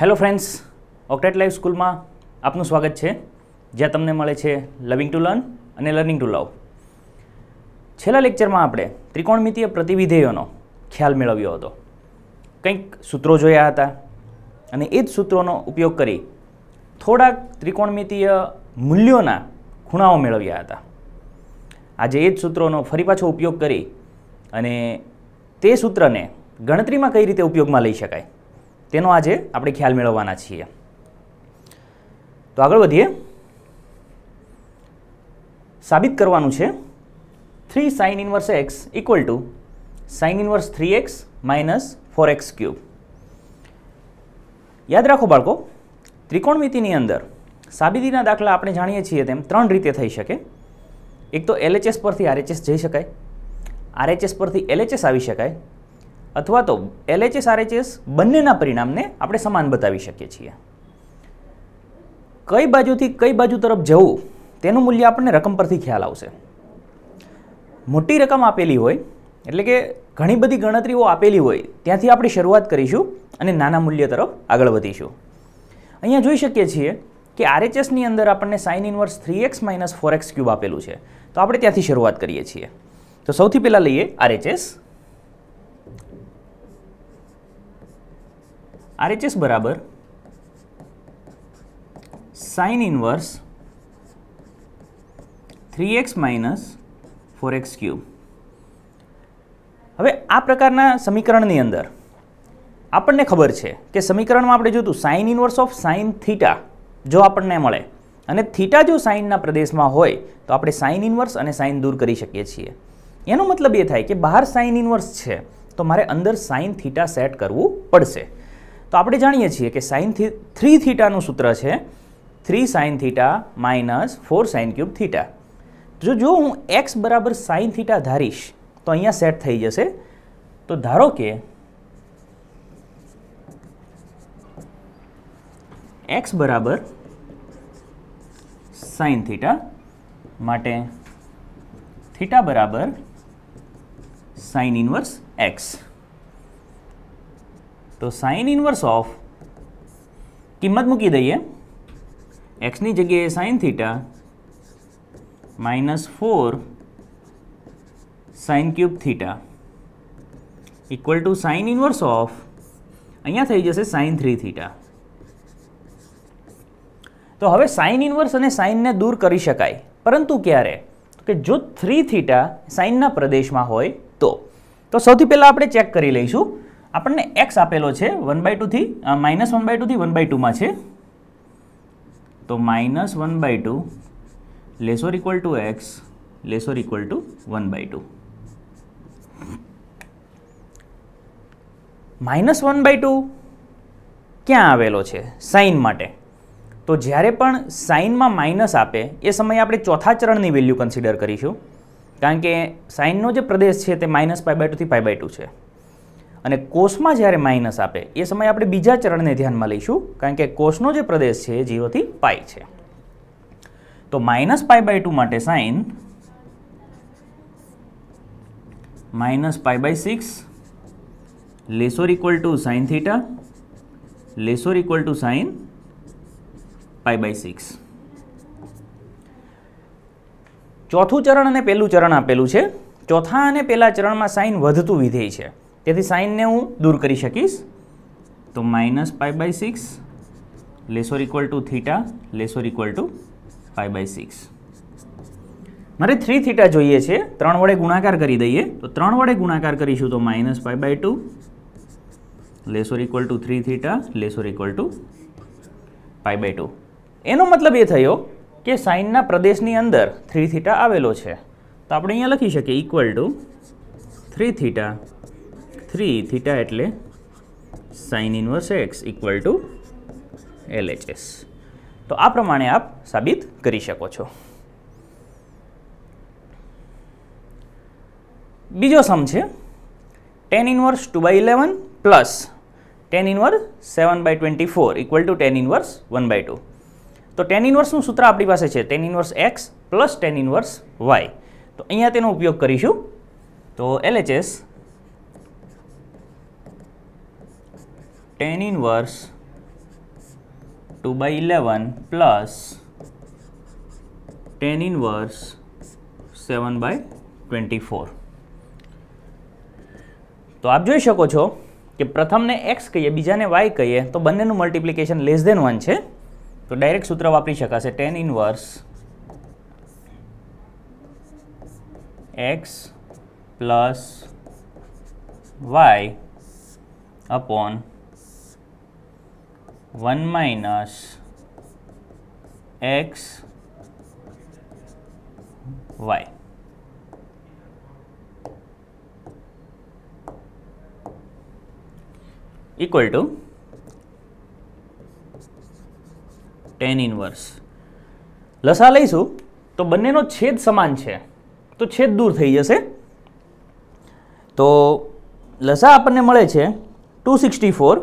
hello friends ઓક્ટેટ live સ્કૂલમાં આપનું સ્વાગત છે જ્યાં તમને મળે છે લવિંગ ટુ લર્ન અને લર્નિંગ ટુ લવ છેલ્લા લેક્ચરમાં આપણે ત્રિકોણમિતીય પ્રતિવિધેયોનો ખ્યાલ મેળવ્યો હતો કંઈક સૂત્રો જોયા હતા અને એ જ સૂત્રોનો ઉપયોગ કરી થોડાક ત્રિકોણમિતીય મૂલ્યોના ખૂણાઓ મેળવ્યા હતા આજે એ જ સૂત્રોનો ફરી પાછો ઉપયોગ કરી અને તે સૂત્રને ગણતરીમાં કઈ રીતે ઉપયોગમાં લઈ શકાય તેનો આજે આપણે ખ્યાલ મેળવવાના છીએ તો આગળ વધીએ સાબિત કરવાનું છે three sine inverse x equal to sine inverse three x minus four x cube યાદ રાખો બાળકો ત્રિકોણમિતિની અંદર સાબિતીના દાખલા આપણે જાણીએ છીએ તેમ ત્રણ રીતે થઈ શકે એક તો એલએચએસ પરથી આરએચએસ જઈ શકાય આરએચએસ પરથી એલએચએસ આવી શકાય અથવા તો એલએચએસ આરએચએસ બંનેના પરિણામને આપણે સમાન બતાવી શકીએ છીએ કઈ બાજુથી કઈ બાજુ તરફ જવું તેનું મૂલ્ય આપણને રકમ પરથી ખ્યાલ આવશે મોટી રકમ આપેલી હોય એટલે કે ઘણી બધી ગણતરીઓ આપેલી હોય ત્યાંથી આપણે શરૂઆત કરીશું અને નાના મૂલ્ય તરફ આગળ વધીશું અહીંયા જોઈ શકીએ છીએ કે આરએચએસની અંદર આપણને sine inverse three x minus four x cube આપેલું છે તો આપણે ત્યાંથી શરૂઆત કરીએ છીએ તો સૌથી પહેલાં લઈએ આરએચએસ આરએચએસ બરાબર sine inverse three x minus four x cube હવે આ પ્રકારના સમીકરણની અંદર આપણને ખબર છે કે સમીકરણમાં આપણે જોયું sine inverse of sine theta જો આપણને મળે અને થીટા જો સાઇનના પ્રદેશમાં હોય તો આપણે સાઇન ઇન્વર્સ અને સાઇન દૂર કરી શકીએ છીએ એનો મતલબ એ થાય કે બહાર સાઇન ઇન્વર્સ છે તો મારે અંદર સાઇન થીટા સેટ કરવું પડશે તો આપણે જાણીએ છીએ કે સાઇન થ્રી થીટાનું સૂત્ર છે three sine theta minus four sine cube theta જો જો હું એક્સ બરાબર સાઇન થીટા ધારીશ તો અહીંયા સેટ થઈ જશે તો ધારો કે એક્સ બરાબર સાઇન થીટા માટે થીટા બરાબર સાઇન ઇનવર્સ એક્સ તો સાઇન ઇન્વર્સ ઓફ કિંમત મૂકી દઈએ એક્સની જગ્યાએ sine theta minus four sine cube theta equal to sine inverse of અહીંયા થઈ જશે સાઇન થ્રી થીટા તો હવે સાઇન ઇન્વર્સ અને સાઇનને દૂર કરી શકાય પરંતુ ક્યારે કે જો થ્રી થીટા સાઇનના પ્રદેશમાં હોય તો તો સૌથી પહેલાં આપણે ચેક કરી લઈશું આપણને એક્સ આપેલો છે વન બાય ટુથી માઇનસ વન બાય ટુથી વન બાય ટુમાં છે તો minus one by two less or equal to x less or equal to one by two minus one by two ક્યાં આવેલો છે સાઇન માટે તો જ્યારે પણ સાઇનમાં માઇનસ આપે એ સમયે આપણે ચોથા ચરણની વેલ્યુ કન્સિડર કરીશું કારણ કે સાઇનનો જે પ્રદેશ છે તે માઇનસ પાય બાય ટુથી પાય બાય ટુ છે અને કોષમાં જ્યારે માઇનસ આપે એ સમયે આપણે બીજા ચરણને ધ્યાનમાં લઈશું કારણ કે કોષનો જે પ્રદેશ છે જીરોથી પાઈ છે તો માઇનસ પાઈ બાય ટુ માટે sine minus pi by six less or equal to sine theta less or equal to sine pi by six ચોથું ચરણ અને પહેલું ચરણ આપેલું છે ચોથા અને પહેલા ચરણમાં સાઇન વધતું વિધેય છે તેથી સાઇનને હું દૂર કરી શકીશ તો minus pi by six less or equal to theta less or equal to pi by six મારે થ્રી થીટા જોઈએ છે ત્રણ વડે ગુણાકાર કરી દઈએ તો ત્રણ વડે ગુણાકાર કરીશું તો minus pi by two less or equal to three theta less or equal to pi by two એનો મતલબ એ થયો કે સાઇનના પ્રદેશની અંદર થ્રી થીટા આવેલો છે તો આપણે અહીંયા લખી શકીએ equal to three theta three theta એટલે sine inverse x equal to LHS તો આ પ્રમાણે આપ સાબિત કરી શકો છો બીજો સમ છે tan inverse two by eleven plus tan inverse seven by twenty four equal to tan inverse one by two તો ટેન ઇનવર્સનું સૂત્ર આપણી પાસે છે tan inverse x plus tan inverse y તો અહીંયા તેનો ઉપયોગ કરીશું તો LHS tan inverse two by eleven plus tan inverse seven by twenty four તો આપ જોઈ શકો છો કે પ્રથમને એક્સ કહીએ બીજાને વાય કહીએ તો બંનેનું મલ્ટિપ્લિકેશન લેસ દેન વન છે તો ડાયરેક્ટ સૂત્ર વાપરી શકાશે tan inverse x plus y upon one minus x y equal to tan inverse લસા લઈશું તો બંનેનો છેદ સમાન છે તો છેદ દૂર થઈ જશે તો લસા આપણને મળે છે ટુ સિક્સટી ફોર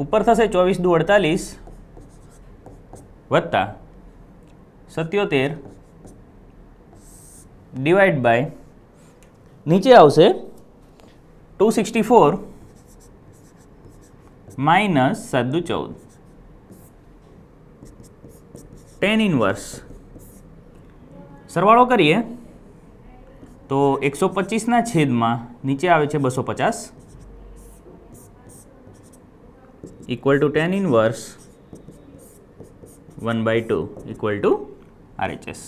ઉપર થશે ચોવીસ દુ અડતાલીસ વત્તા સત્યોતેર ડિવાઈડ બાય નીચે આવશે ટુ સિક્સટી ફોર માઇનસ સાત દુ ચૌદ ટેન ઇનવર્સ સરવાળો કરીએ તો એકસો પચીસના છેદમાં નીચે આવે છે બસો પચાસ equal to tan inverse one by two equal to RHS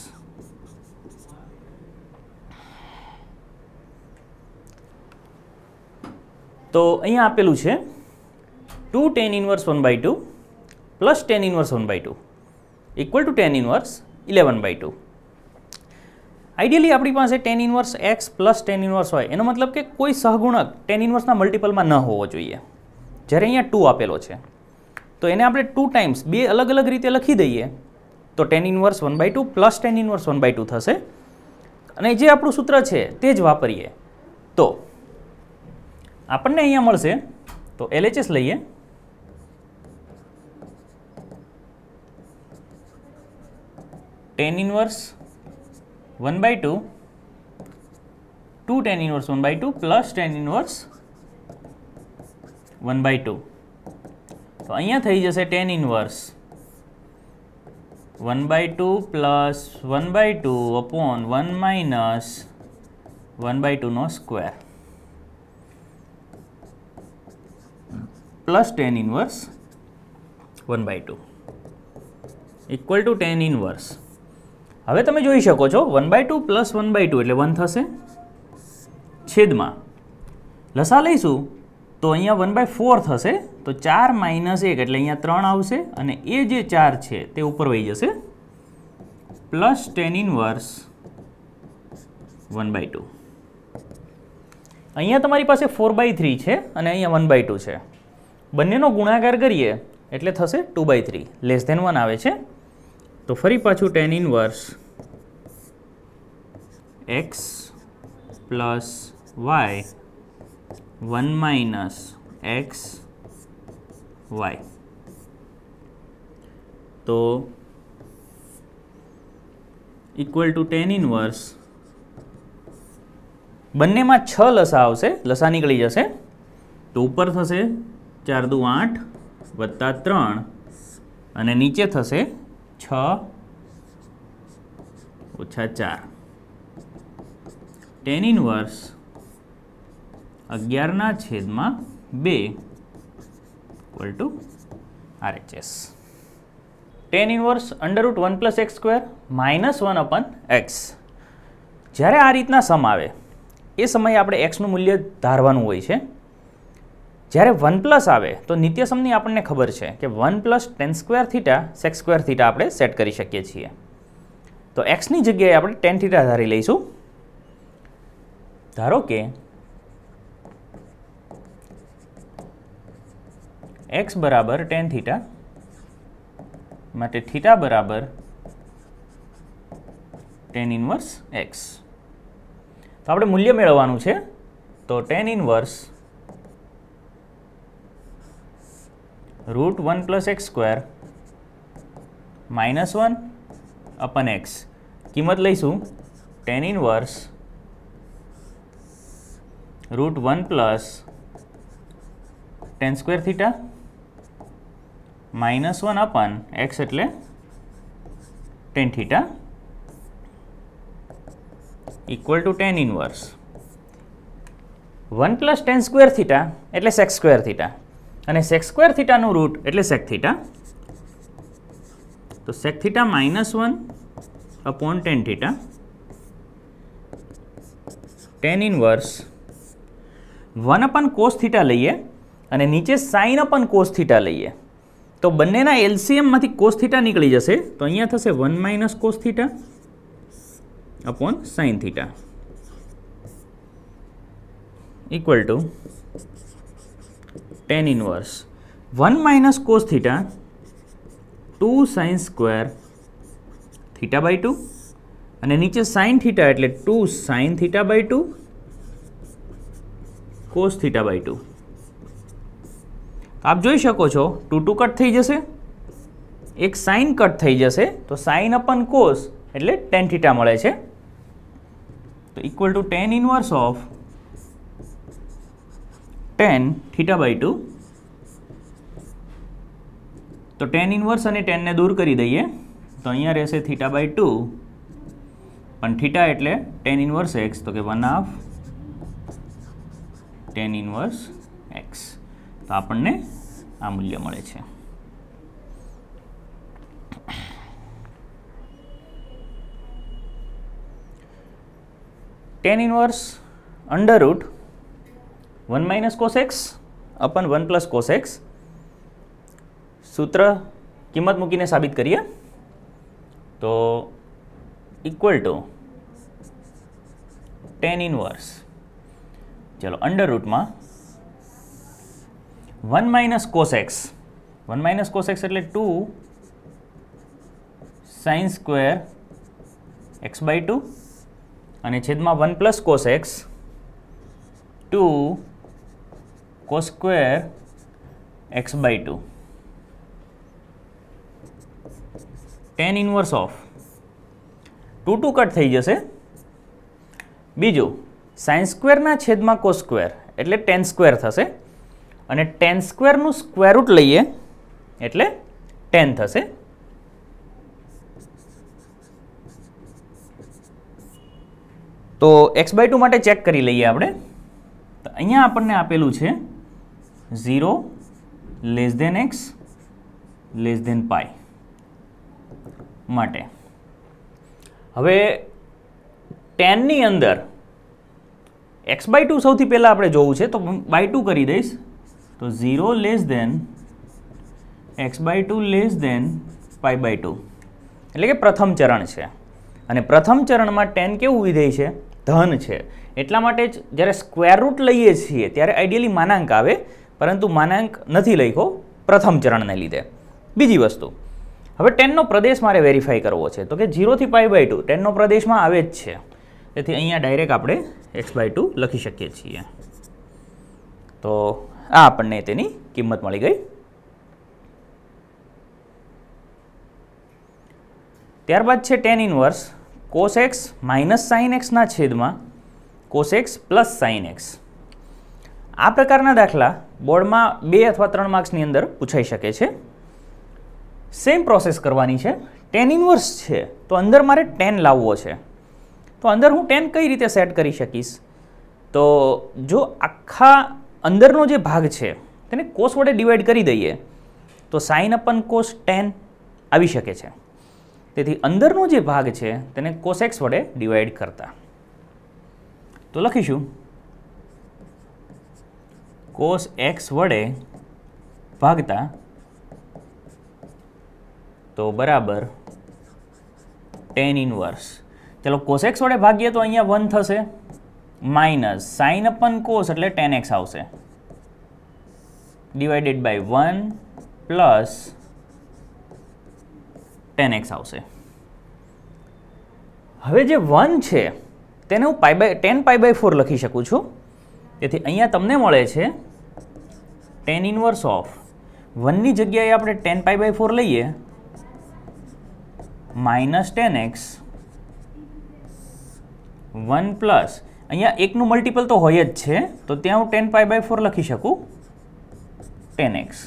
તો અહીંયા આપેલું છે two tan inverse one by two plus tan inverse one by two equal to tan inverse eleven by two ideally આપણી પાસે tan inverse x plus tan inverse હોય એનો મતલબ કે કોઈ સહગુણક ટેન ઇનવર્સના મલ્ટિપલમાં ન હોવો જોઈએ જ્યારે અહીંયા ટુ આપેલો છે તો એને આપણે ટુ ટાઈમ્સ બે અલગ અલગ રીતે લખી દઈએ તો tan inverse one by two plus tan inverse one by two થશે અને જે આપણું સૂત્ર છે તે જ વાપરીએ તો આપણને અહીંયા મળશે તો એલએચએસ લઈએ tan inverse one by two two tan inverse one by two plus tan inverse one by two તો અહીંયા થઈ જશે tan inverse one by two plus one by two upon one minus one by ટુનો square plus tan inverse one by two equal to tan inverse હવે તમે જોઈ શકો છો one by two plus one by two એટલે one થશે છેદમાં લસા લઈશું તો અહીંયા વન બાય ફોર થશે તો ચાર માઇનસ એક એટલે અહીંયા ત્રણ આવશે અને એ જે ચાર છે તે ઉપર વહી જશે plus tan in inverse one by two અહીંયા તમારી પાસે ફોર બાય થ્રી છે અને અહીંયા વન બાય ટુ છે બંનેનો ગુણાકાર કરીએ એટલે થશે two by three less than one આવે છે તો ફરી પાછું tan in inverse x plus y one minus x y તો ઇક્વલ ટુ ટેન ઇનવર્સ બંનેમાં છ લસા આવશે લસા નીકળી જશે તો ઉપર થશે ચાર દુ આઠ વત્તા ત્રણ અને નીચે થશે છ ઓછા ચાર ટેન ઇનવર્સ અગિયારના છેદમાં બે equal to R H S tan inverse under root one plus x square minus one upon x જ્યારે આ રીતના સમ આવે એ સમયે આપણે એક્સનું મૂલ્ય ધારવાનું હોય છે જ્યારે વન પ્લસ આવે તો નિત્યસમની આપણને ખબર છે કે one plus tan square theta sec square theta આપણે સેટ કરી શકીએ છીએ તો એક્સની જગ્યાએ આપણે ટેન થીટા ધારી લઈશું ધારો કે એક્સ બરાબર ટેન થીટા માટે થીટા બરાબર ટેન ઇન્વર્સ એક્સ તો આપણે મૂલ્ય મેળવવાનું છે તો tan inverse root one plus x square minus one upon x કિંમત લઈશું tan inverse root one plus tan square theta minus one upon x એટલે tan theta equal to tan inverse one plus tan square theta એટલે sec square theta અને sec square થીટાનું root એટલે sec theta તો sec theta minus one upon tan theta tan inverse one upon cos theta લઈએ અને નીચે sign upon cos theta લઈએ તો બંનેના એલસીએમમાંથી કોસ થીટા નીકળી જશે તો અહીંયા થશે one minus cos theta upon sine theta equal to tan inverse one minus cos two sine square theta by two અને નીચે સાઇન થીટા એટલે two sine theta by two cos theta by two આપ જોઈ શકો છો two two cut થઈ જશે એક સાઇન કટ થઈ જશે તો સાઇન અપન કોસ એટલે ટેન થીટા મળે છે તો equal to tan inverse of tan theta by two તો ટેન ઇન્વર્સ અને ટેનને દૂર કરી દઈએ તો અહીંયા રહેશે થીટા બાય ટુ પણ થીટા એટલે ટેન ઇન્વર્સ એક્સ તો કે one half tan inverse x તો આપણને આ મૂલ્ય મળે છે tan inverse under root one minus cos x upon one plus cos x સૂત્ર કિંમત મૂકીને સાબિત કરીએ તો ઇક્વલ ટુ ટેન ઇન્વર્સ ચલો અંડર રૂટમાં one minus cos x one minus cos x એટલે two sine square x by two અને છેદમાં one plus x two cos square x by two tan inverse of two two cut થઈ જશે બીજું sign સ્ક્વેરના છેદમાં કો square એટલે ten square થશે અને ટેન સ્ક્વેરનું સ્ક્વેરરૂટ લઈએ એટલે ટેન થશે તો એક્સ બાય ટુ માટે ચેક કરી લઈએ આપણે તો અહીંયા આપણને આપેલું છે zero less than x less than pi માટે હવે ટેનની અંદર એક્સ બાય ટુ સૌથી પહેલાં આપણે જોવું છે તો બાય ટુ કરી દઈશ તો zero less than x by two less than pi by two એટલે કે પ્રથમ ચરણ છે અને પ્રથમ ચરણમાં ટેન કેવું વિધેય છે ધન છે એટલા માટે જ જ્યારે સ્ક્વેર રૂટ લઈએ છીએ ત્યારે આઈડિયલી માનાંક આવે પરંતુ માનાંક નથી લખો પ્રથમ ચરણને લીધે બીજી વસ્તુ હવે ટેનનો પ્રદેશ મારે વેરીફાઈ કરવો છે તો કે ઝીરોથી પાઈ બાય ટુ ટેનનો પ્રદેશમાં આવે જ છે તેથી અહીંયા ડાયરેક્ટ આપણે એક્સ બાય ટુ લખી શકીએ છીએ તો આ આપણને તેની કિંમત મળી ગઈ ત્યારબાદ છે tan inverse cos x minus sine એક્સના છેદમાં cos x plus sine x આ પ્રકારના દાખલા બોર્ડમાં બે અથવા ત્રણ માર્ક્સની અંદર પૂછાઈ શકે છે સેમ પ્રોસેસ કરવાની છે ટેન ઇનવર્સ છે તો અંદર મારે ટેન લાવવો છે તો અંદર હું ટેન કઈ રીતે સેટ કરી શકીશ તો જો આખા અંદરનો જે ભાગ છે તેને કોસ વડે ડિવાઈડ કરી દઈએ તો સાઇન અપન કોસ ટેન આવી શકે છે તેથી અંદરનો જે ભાગ છે તેને કોસ એક્સ વડે ડિવાઈડ કરતા તો લખીશું કોસ એક્સ વડે ભાગતા તો બરાબર ટેન ઇનવર્સ ચાલો કોસેક્સ વડે ભાગીએ તો અહીંયા વન થશે માઇનસ સાઇન અપન કોસ એટલે ટેન એક્સ આવશે divided by one plus tan x આવશે હવે જે વન છે તેને હું pi by tan pi by four લખી શકું છું તેથી અહીંયા તમને મળે છે ટેન ઇનવર્સ ઓફ વનની જગ્યાએ આપણે ટેન પાઈ બાય ફોર લઈએ minus tan x one plus અહીંયા એકનું મલ્ટિપલ તો હોય જ છે તો ત્યાં હું ટેન પાય બાય ફોર લખી શકું tan x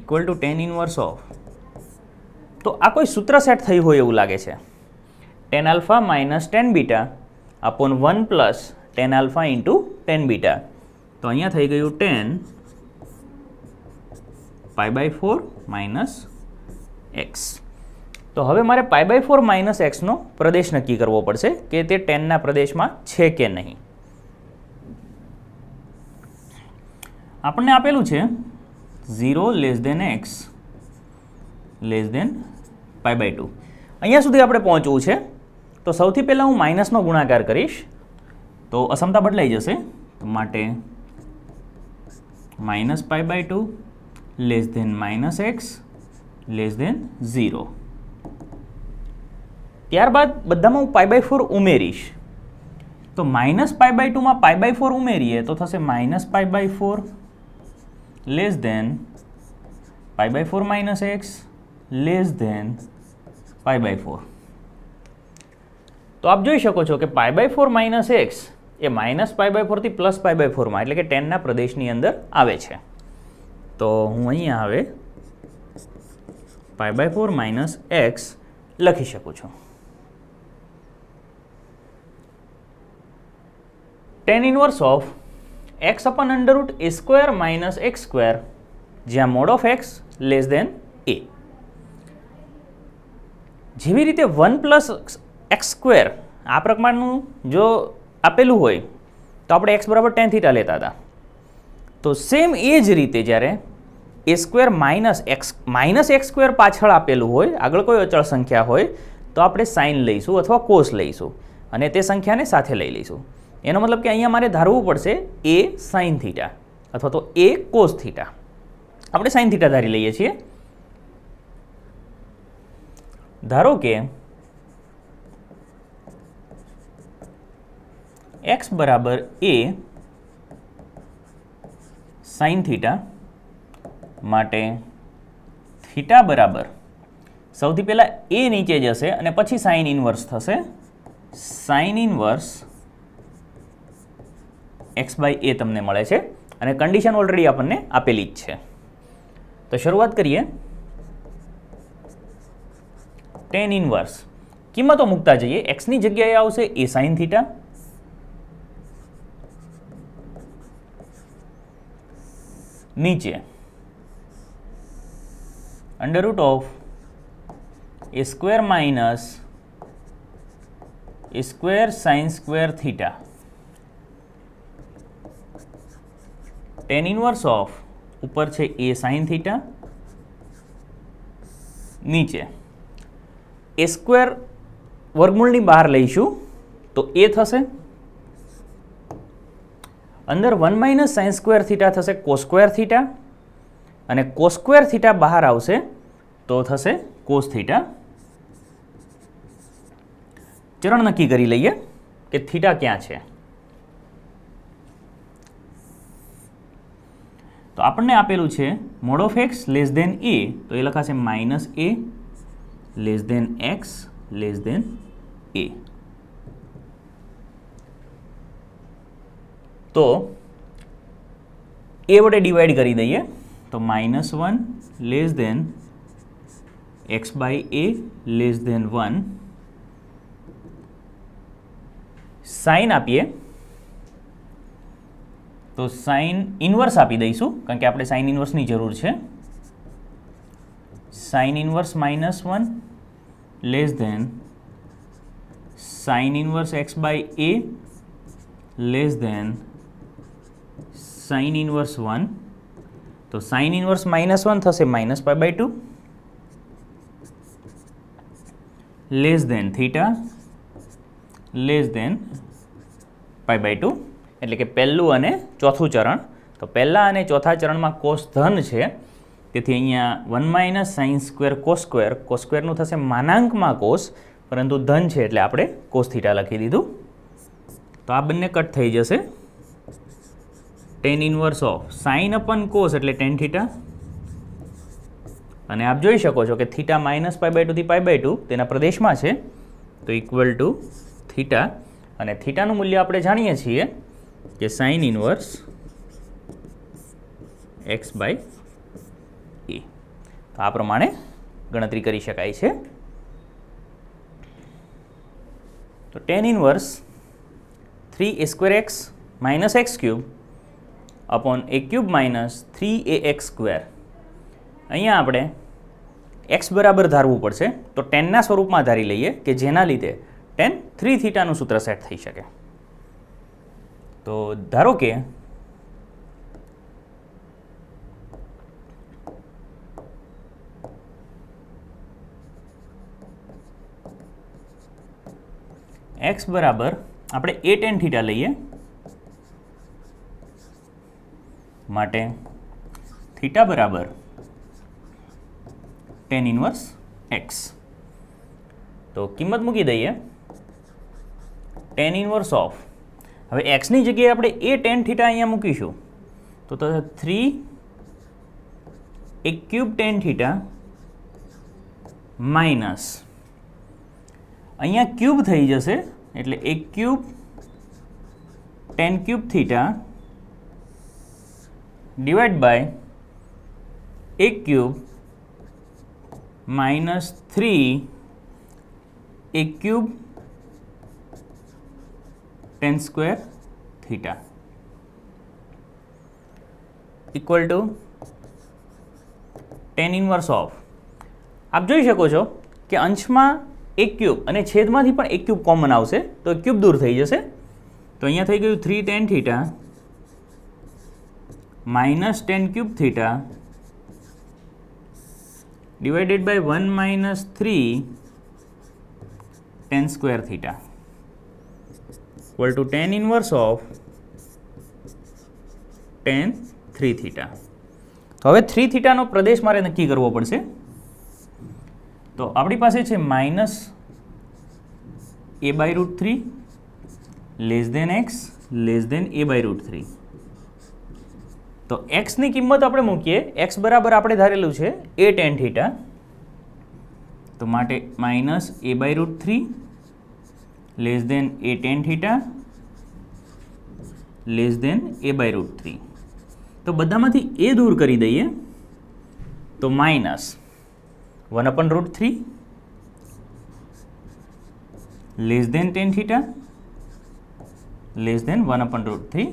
equal to tan inverse of તો આ કોઈ સૂત્ર સેટ થયું હોય એવું લાગે છે tan alpha minus tan beta upon one plus tan alpha into tan beta તો અહીંયા થઈ ગયું tan pi by four minus x તો હવે મારે પાય બાય ફોર માઇનસ એક્સનો પ્રદેશ નક્કી કરવો પડશે કે તે ટેનના પ્રદેશમાં છે કે નહીં આપણને આપેલું છે zero less than x less than pi by two અહીંયા સુધી આપણે પહોંચવું છે તો સૌથી પહેલાં હું માઇનસનો ગુણાકાર કરીશ તો અસમતા બદલાઈ જશે માટે minus pi by two less than minus x less than zero ત્યારબાદ બધામાં હું પાય બાય ફોર ઉમેરીશ તો માઇનસ પાય બાય ટુમાં પાય બાય ફોર ઉમેરીએ તો થશે minus pi by four less than pi by four minus x less than pi by four તો આપ જોઈ શકો છો કે pi by four minus x એ માઇનસ પાય બાય ફોરથી પ્લસ પાય બાય ફોરમાં એટલે કે ટેનના પ્રદેશની અંદર આવે છે તો હું અહીંયા હવે pi by four minus x લખી શકું છું tan inverse of x upon under root a square minus x square જ્યાં mod of x less than a જેવી રીતે વન પ્લસ એક્સ સ્ક્વેર આ પ્રમાણનું જો આપેલું હોય તો આપણે એક્સ બરાબર ટેન થીટા લેતા હતા તો સેમ એ જ રીતે જ્યારે a square minus x minus x square પાછળ આપેલું હોય આગળ કોઈ અચળ સંખ્યા હોય તો આપણે સાઇન લઈશું અથવા કોસ લઈશું અને તે સંખ્યાને સાથે લઈ લઈશું એનો મતલબ કે અહીંયા મારે ધારવું પડશે એ સાઇન થીટા અથવા તો એ કોસ થીટા આપણે સાઇન થીટા ધારી લઈએ છીએ ધારો કે એક્સ બરાબર એ સાઇન થીટા માટે થીટા બરાબર સૌથી પહેલાં એ નીચે જશે અને પછી સાઇન ઇનવર્સ થશે sine inverse x by a તમને મળે છે અને કન્ડિશન ઓલરેડી આપણને આપેલી જ છે તો શરૂઆત કરીએ ટેન ઇનવર્સ કિંમતો મૂકતા જઈએ એક્સની જગ્યાએ આવશે એ સાઇન થીટા નીચે under root of a square minus a square sine square theta tan inverse of ઉપર છે એ સાઇન થીટા નીચે એ સ્ક્વેર વર્ગમૂળની બહાર લઈશું તો એ થશે અંદર one minus sine square theta થશે કોસ્ક્વેર થીટા અને કોસ્ક્વેર થીટા બહાર આવશે તો થશે કોસ થીટા ચરણ નક્કી કરી લઈએ કે થીટા ક્યાં છે तो अपने आपेलू है mod of x less than a तो ये लखाशे minus a less than x less than a तो ए वे डिवाइड कर दिए तो minus one less than x by a less than one sine आप તો સાઇન ઇન્વર્સ આપી દઈશું કારણ કે આપણે સાઇન ઇન્વર્સની જરૂર છે sine inverse minus one less than sine inverse x by a less than sine inverse one તો સાઇન ઇન્વર્સ માઇનસ વન થશે minus pi by two less than theta less than pi by two એટલે કે પહેલું અને ચોથું ચરણ તો પહેલાં અને ચોથા ચરણમાં કોષ ધન છે તેથી અહીંયા one minus sines square cos square કોસ્ક્વેરનું થશે માનાંકમાં કોષ પરંતુ ધન છે એટલે આપણે કોસ થીટા લખી દીધું તો આ બંને કટ થઈ જશે tan inverse of sine upon cos એટલે ટેન થીટા અને આપ જોઈ શકો છો કે થીટા માઇનસ પાઈ બાય ટુથી પાઈ બાય ટુ તેના પ્રદેશમાં છે તો ઇક્વલ ટુ થીટા અને થીટાનું મૂલ્ય આપણે જાણીએ છીએ કે sine inverse x by a તો આ પ્રમાણે ગણતરી કરી શકાય છે તો tan inverse three a square x minus x cube upon a cube minus three a x square અહીંયા આપણે એક્સ બરાબર ધારવું પડશે તો ટેનના સ્વરૂપમાં ધારી લઈએ કે જેના લીધે ટેન થ્રી થીટાનું સૂત્ર સેટ થઈ શકે तो धारो के एक्स बराबर आप ए टेन थीटा लीए मटे थीटा बराबर टेन इनवर्स एक्स तो किमत मूकी दी है टेन इनवर्स ऑफ હવે એક્સની જગ્યાએ આપણે એ ટેન થીટા અહીંયા મૂકીશું તો થ્રી એક ક્યુબ ટેન થીટા માઇનસ અહીંયા ક્યુબ થઈ જશે એટલે એક cube tan cube theta divide by એક ક્યુબ માઇનસ થ્રી એક cube tan square theta equal to tan inverse of આપ જોઈ શકો છો કે અંશમાં એક ક્યુબ અને છેદમાંથી પણ એક ક્યુબ કોમન આવશે તો ક્યુબ દૂર થઈ જશે તો અહીંયા થઈ ગયું three tan theta minus tan cube theta divided by one minus three tan square theta equal to tan inverse of tan three theta હવે થ્રી થીટાનો પ્રદેશ મારે નક્કી કરવો પડશે તો આપણી પાસે છે minus a by root three less than x less than a by root three તો એક્સની કિંમત આપણે મૂકીએ એક્સ બરાબર આપણે ધારેલું છે એ ટેન થીટા તો માટે minus a by root three less than a tan theta less than a by root three તો બધામાંથી એ દૂર કરી દઈએ તો minus one upon root three less than tan theta less than one upon root three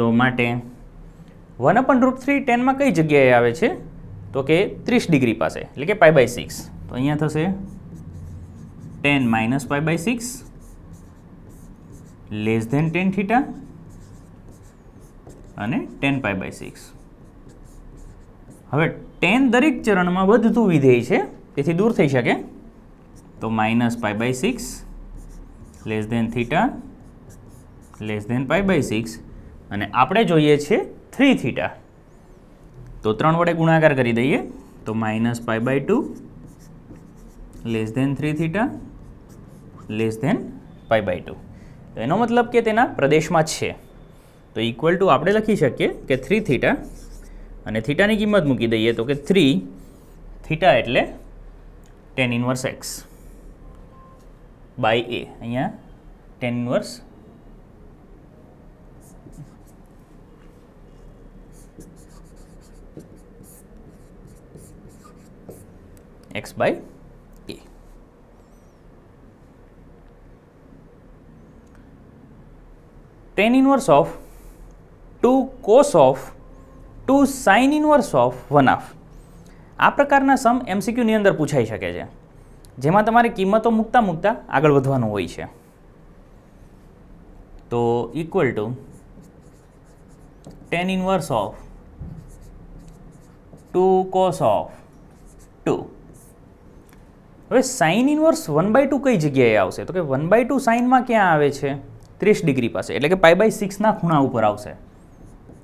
તો માટે one upon root three ટેનમાં કઈ જગ્યાએ આવે છે તો કે ત્રીસ ડિગ્રી પાસે એટલે કે પાય બાય સિક્સ તો અહીંયા થશે tan minus pi by six less than tan theta અને ટેન પાઈ બાય સિક્સ હવે ટેન દરેક ચરણમાં વધતું વિધેય છે તેથી દૂર થઈ શકે તો minus pi by six less than theta less than pi by six અને આપણે જોઈએ છે થ્રી થીટા તો ત્રણ વડે ગુણાકાર કરી દઈએ તો minus pi by two less than three theta less than pi by two તો એનો મતલબ કે તેના પ્રદેશમાં છે તો ઇક્વલ ટુ આપણે લખી શકીએ કે થ્રી થીટા અને થીટાની કિંમત મૂકી દઈએ તો કે થ્રી થીટા એટલે tan inverse x by a અહીંયા tan inverse x by tan inverse of 2 cos of 2 sin inverse of one half આ પ્રકારના સમ એમસીક્યુની અંદર પૂછાઈ શકે છે જેમાં તમારે કિંમતો મૂકતા મૂકતા આગળ વધવાનું હોય છે તો equal to tan inverse of two cos of two હવે sine inverse one by two કઈ જગ્યાએ આવશે તો કે વન બાય ટુ સાઇનમાં ક્યાં આવે છે तीस डिग्री पास एट्ले पाई बाय सिक्स खूणा पर आ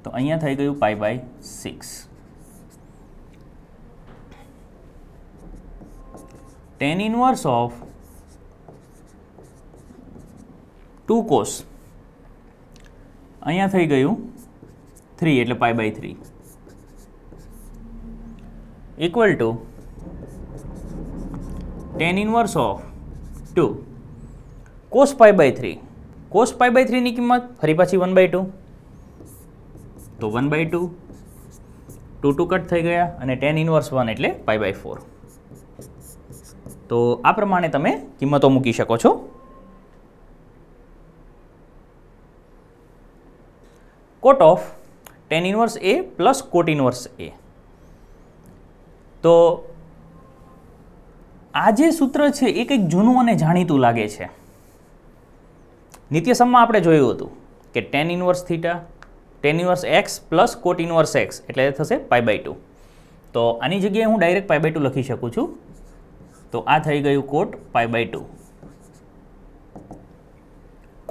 तो अँ थी गयु pi by six tan inverse of two cos अँ थी गयु three at pi by three equal to tan inverse of two cos pi by three cos pi by થ્રીની કિંમત ફરી પાછી વન બાય ટુ તો one by two two two cut થઈ ગયા અને ટેન ઇનવર્સ વન એટલે પાઈ બાય ફોર તો આ પ્રમાણે તમે કિંમતો મૂકી શકો છો cot of tan inverse a plus cot inverse a તો આ જે સૂત્ર છે એ કંઈક જૂનું અને જાણીતું લાગે છે નિત્યસમમાં આપણે જોયું હતું કે tan inverse theta tan inverse x plus cot inverse x એટલે થશે પાય બાય ટુ તો આની જગ્યાએ હું ડાયરેક્ટ પાય બાય ટુ લખી શકું છું તો આ થઈ ગયું cot pi by two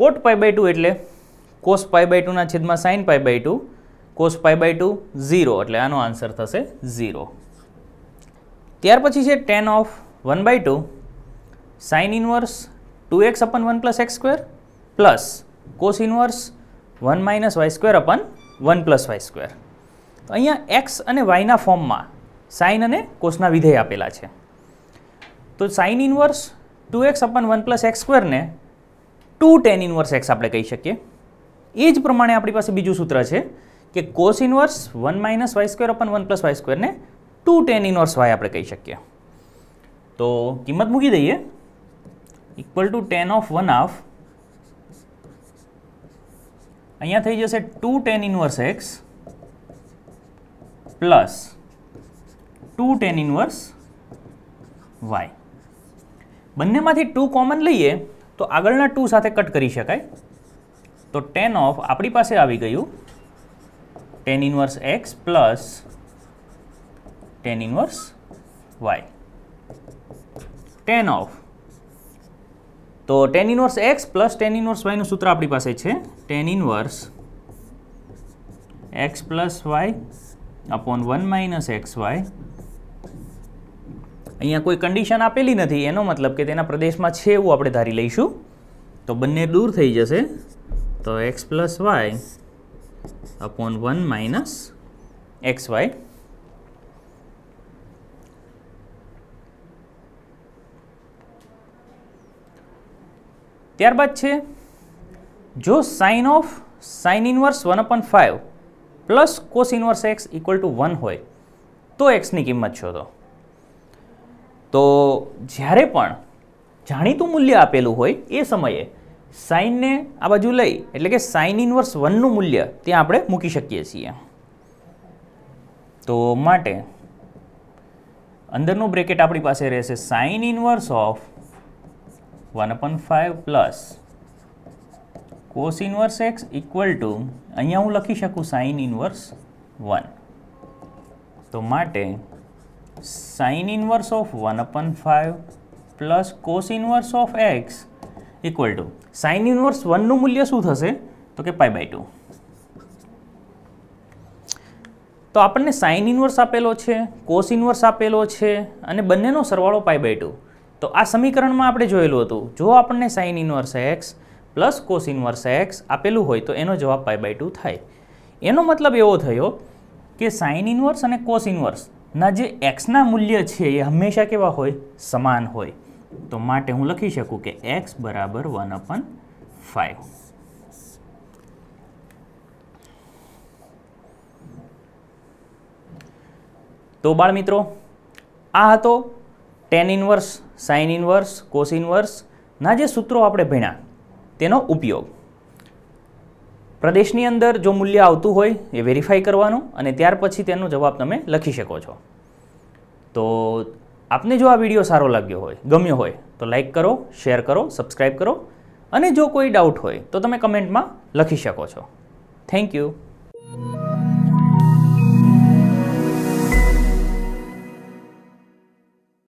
cot pi by two એટલે કોસ પાય બાય ટુના છેદમાં sine pi by two cos pi by two zero એટલે આનો આન્સર થશે ઝીરો ત્યાર પછી છે tan of one by two sine inverse two x upon one plus x square plus cos inverse one minus y square upon one plus y square અહીંયા x અને વાયના ફોર્મમાં સાઇન અને કોસના વિધેય આપેલા છે તો sine inverse two x upon one plus x સ્ક્વેરને ટુ ટેન ઇન્વર્સ એક્સ આપણે કહી શકીએ એ જ પ્રમાણે આપણી પાસે બીજું સૂત્ર છે કે cos inverse one minus y square upon one plus y સ્ક્વેરને ટુ ટેન ઇન્વર્સ વાય આપણે કહી શકીએ તો કિંમત મૂકી દઈએ equal to tan of one half અહીંયા થઈ જશે two tan inverse x plus two tan inverse y બંનેમાંથી ટુ કોમન લઈએ તો આગળના ટુ સાથે કટ કરી શકાય તો ટેન ઓફ આપણી પાસે આવી ગયું tan inverse x plus tan inverse y tan of તો tan inverse x plus tan inverse વાયનું સૂત્ર આપણી પાસે છે tan inverse x plus y upon one minus x y અહીંયા કોઈ કન્ડિશન આપેલી નથી એનો મતલબ કે તેના પ્રદેશમાં છે એવું આપણે ધારી લઈશું તો બંને દૂર થઈ જશે તો x plus y upon one minus x y ત્યારબાદ છે જો sine of sine inverse one upon five plus cos inverse x equal to one હોય તો એક્સની કિંમત શોધો તો જ્યારે પણ જાણીતું મૂલ્ય આપેલું હોય એ સમયે સાઇનને આ બાજુ લઈ એટલે કે સાઇન ઇન્વર્સ વનનું મૂલ્ય ત્યાં આપણે મૂકી શકીએ છીએ તો માટે અંદરનું બ્રેકેટ આપણી પાસે રહેશે sine inverse of one upon five plus cos inverse x equal to અહીંયા હું લખી શકું સાઇન ઇન્વર્સ વન તો માટે sine inverse of one upon five plus cos inverse of x equal to sine inverse વનનું મૂલ્ય શું થશે તો કે પાઈ બાય ટુ તો આપણને સાઇન ઇન્વર્સ આપેલો છે કોસ ઇન્વર્સ આપેલો છે અને બંનેનો સરવાળો પાઈ બાય ટુ તો આ સમીકરણમાં આપણે જોયેલું હતું જો આપણને sine inverse x plus cos inverse x આપેલું હોય તો એનો જવાબ પાઈ બાય ટુ થાય એનો મતલબ એવો થયો કે સાઇન ઇનવર્સ અને કોસ ઇનવર્સના જે એક્સના મૂલ્ય છે એ હંમેશા કેવા હોય સમાન હોય તો માટે હું લખી શકું કે એક્સ બરાબર વન અપન ફાઇવ તો બાળમિત્રો આ હતો tan inverse sine inverse cos ઇનવર્સના જે સૂત્રો આપણે ભણ્યા તેનો ઉપયોગ પ્રદેશની અંદર જો મૂલ્ય આવતું હોય એ વેરીફાઈ કરવાનું અને ત્યાર પછી તેનો જવાબ તમે લખી શકો છો તો આપને જો આ વિડીયો સારો લાગ્યો હોય ગમ્યો હોય તો લાઈક કરો શેર કરો સબસ્ક્રાઈબ કરો અને જો કોઈ ડાઉટ હોય તો તમે કમેન્ટમાં લખી શકો છો થેન્ક યુ